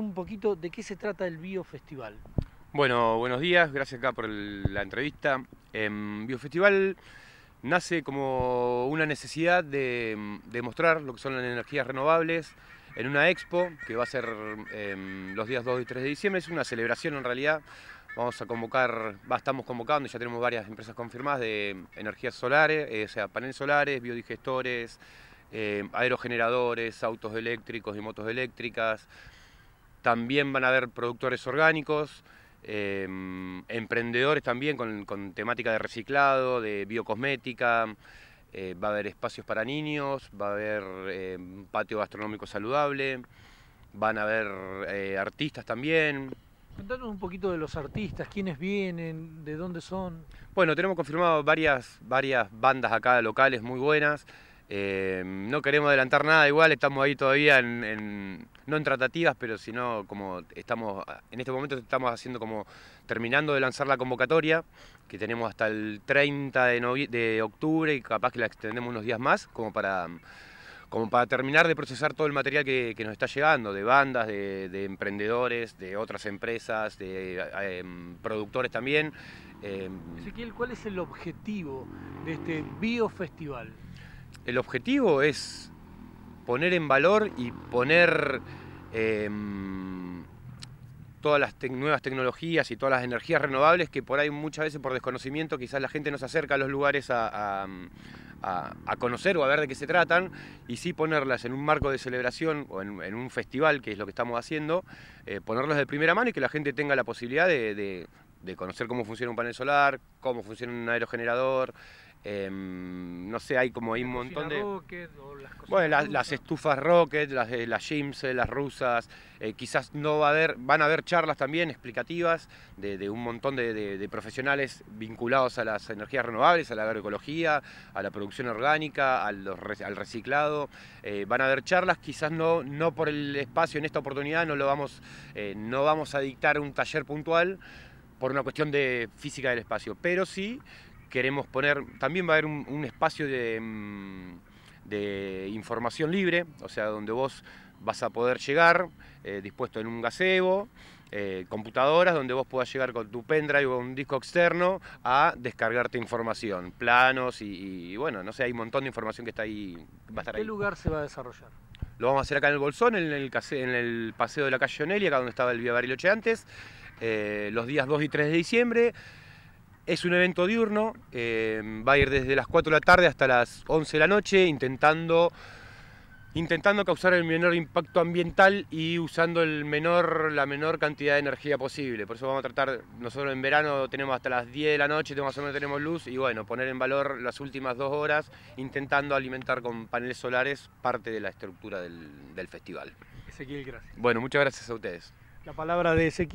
un poquito de qué se trata el Biofestival. Bueno, buenos días, gracias acá por la entrevista. Em, Biofestival nace como una necesidad de, mostrar lo que son las energías renovables en una expo que va a ser em, los días 2 y 3 de diciembre. Es una celebración en realidad. Vamos a convocar, estamos convocando, ya tenemos varias empresas confirmadas de energías solares, eh, o sea, paneles solares, biodigestores, eh, aerogeneradores, autos eléctricos y motos eléctricas. También van a haber productores orgánicos, em, emprendedores también con, temática de reciclado, de biocosmética, eh, va a haber espacios para niños, va a haber un em, patio gastronómico saludable, van a haber eh, artistas también. Contanos un poquito de los artistas, quiénes vienen, de dónde son. Bueno, tenemos confirmado varias, varias bandas acá locales muy buenas. Eh, no queremos adelantar nada, igual estamos ahí todavía, en, no en tratativas, pero sino como estamos, en este momento estamos haciendo como terminando de lanzar la convocatoria, que tenemos hasta el 30 de, octubre y capaz que la extendemos unos días más, como para, como para terminar de procesar todo el material que, nos está llegando, de bandas, de, emprendedores, de otras empresas, de eh, em, productores también. Em. Ezequiel, ¿cuál es el objetivo de este biofestival? el objetivo es poner en valor y poner em, todas las nuevas tecnologías y todas las energías renovables que por ahí muchas veces por desconocimiento quizás la gente no se acerca a los lugares a, a, conocer o a ver de qué se tratan y sí ponerlas en un marco de celebración o en, un festival, que es lo que estamos haciendo, eh, ponerlas de primera mano y que la gente tenga la posibilidad de, de conocer cómo funciona un panel solar, cómo funciona un aerogenerador, Em, no sé, hay como hay un montón de... las bueno, las, estufas rocket, las, de las eh, las rusas, eh, quizás no va a haber, van a haber charlas también explicativas de, un montón de, profesionales vinculados a las energías renovables, a la agroecología, a la producción orgánica, al reciclado. Eh, van a haber charlas, quizás no, no por el espacio en esta oportunidad, no, lo vamos, no vamos a dictar un taller puntual por una cuestión de física del espacio, pero sí queremos poner, también va a haber un, espacio mm, de, información libre, o sea, donde vos vas a poder llegar eh, dispuesto en un gazebo, eh, computadoras donde vos puedas llegar con tu pendrive o un disco externo a descargarte información, planos y, bueno, no sé, hay un montón de información que está ahí. Va ¿Qué lugar se va a desarrollar? Lo vamos a hacer acá en el Bolsón, en el, paseo de la calle Onelia, acá donde estaba el Vía Bariloche antes, eh, los días 2 y 3 de diciembre. Es un evento diurno, eh, va a ir desde las 4 de la tarde hasta las 11 de la noche, intentando, intentando causar el menor impacto ambiental y usando el menor, la menor cantidad de energía posible. Por eso vamos a tratar, nosotros en verano tenemos hasta las 10 de la noche, más o menos tenemos luz, y bueno, poner en valor las últimas dos horas, intentando alimentar con paneles solares parte de la estructura del, festival. Ezequiel, gracias. Bueno, muchas gracias a ustedes. La palabra de